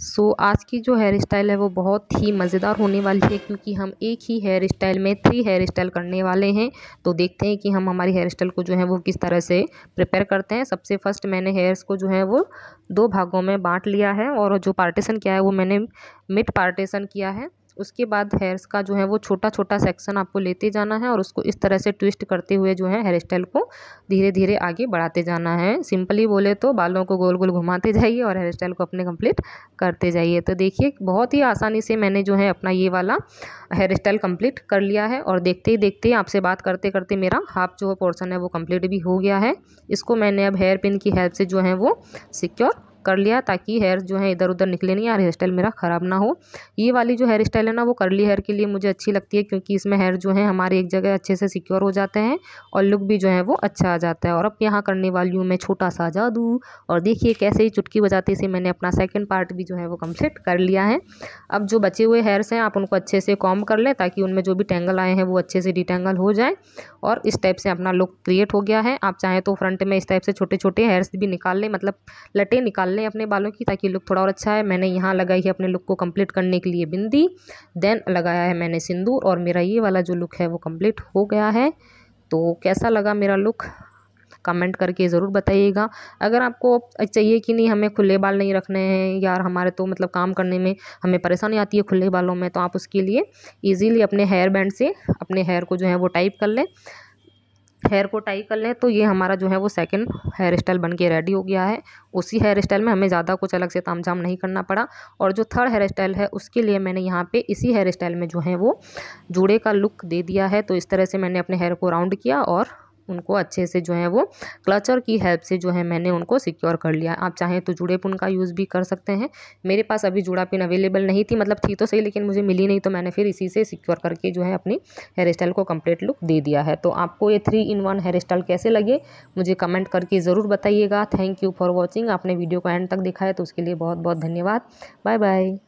सो so, आज की जो हेयर स्टाइल है वो बहुत ही मज़ेदार होने वाली है क्योंकि हम एक ही हेयर स्टाइल में थ्री हेयर स्टाइल करने वाले हैं तो देखते हैं कि हम हमारी हेयर स्टाइल को जो है वो किस तरह से प्रिपेयर करते हैं सबसे फ़र्स्ट मैंने हेयर्स को जो है वो दो भागों में बांट लिया है और जो पार्टीशन किया है वो मैंने मिड पार्टीशन किया है उसके बाद हेयर्स का जो है वो छोटा छोटा सेक्शन आपको लेते जाना है और उसको इस तरह से ट्विस्ट करते हुए जो है हेयर स्टाइल को धीरे धीरे आगे बढ़ाते जाना है सिंपली बोले तो बालों को गोल गोल घुमाते जाइए और हेयर स्टाइल को अपने कंप्लीट करते जाइए तो देखिए बहुत ही आसानी से मैंने जो है अपना ये वाला हेयर स्टाइल कम्प्लीट कर लिया है और देखते ही देखते ही आपसे बात करते करते मेरा हाफ जो पोर्सन है वो कम्प्लीट भी हो गया है इसको मैंने अब हेयर पिन की हेल्प से जो है वो सिक्योर कर लिया ताकि हेयर जो है इधर उधर निकले नहीं और हेयर स्टाइल मेरा ख़राब ना हो ये वाली जो हेयर स्टाइल है ना वो करली हेयर के लिए मुझे अच्छी लगती है क्योंकि इसमें हेयर जो है हमारे एक जगह अच्छे से सिक्योर हो जाते हैं और लुक भी जो है वो अच्छा आ जाता है और अब यहाँ करने वाली हूँ मैं छोटा सा जादू और देखिए कैसे ही चुटकी बजाते से मैंने अपना सेकेंड पार्ट भी जो है वो कम्प्लीट कर लिया है अब जो बचे हुए हेयर्स हैं आप उनको अच्छे से कॉम कर लें ताकि उनमें जो भी टेंगल आए हैं वो अच्छे से डिटेंगल हो जाए और इस टाइप से अपना लुक क्रिएट हो गया है आप चाहें तो फ्रंट में इस टाइप से छोटे छोटे हेयर्स भी निकाल लें मतलब लटे निकाल लें लें अपने बालों की ताकि लुक थोड़ा और अच्छा है मैंने यहाँ लगाई है अपने लुक को कंप्लीट करने के लिए बिंदी देन लगाया है मैंने सिंदूर और मेरा ये वाला जो लुक है वो कंप्लीट हो गया है तो कैसा लगा मेरा लुक कमेंट करके ज़रूर बताइएगा अगर आपको चाहिए कि नहीं हमें खुले बाल नहीं रखने हैं यार हमारे तो मतलब काम करने में हमें परेशानी आती है खुले बालों में तो आप उसके लिए इजीली अपने हेयर बैंड से अपने हेयर को जो है वो टाइप कर लें हेयर को टाई कर लें तो ये हमारा जो है वो सेकंड हेयर स्टाइल बन के रेडी हो गया है उसी हेयर स्टाइल में हमें ज़्यादा कुछ अलग से तामझाम नहीं करना पड़ा और जो थर्ड हेयर स्टाइल है उसके लिए मैंने यहाँ पे इसी हेयर स्टाइल में जो है वो जूड़े का लुक दे दिया है तो इस तरह से मैंने अपने हेयर को राउंड किया और उनको अच्छे से जो है वो क्लचर की हेल्प से जो है मैंने उनको सिक्योर कर लिया आप चाहें तो जुड़े पिन का यूज़ भी कर सकते हैं मेरे पास अभी जुड़ा पिन अवेलेबल नहीं थी मतलब थी तो सही लेकिन मुझे मिली नहीं तो मैंने फिर इसी से सिक्योर करके जो है अपनी हेयर स्टाइल को कम्प्लीट लुक दे दिया है तो आपको ये three in one hair style कैसे लगे मुझे कमेंट करके ज़रूर बताइएगा थैंक यू फॉर वॉचिंग आपने वीडियो को एंड तक देखा है तो उसके लिए बहुत बहुत धन्यवाद बाय बाय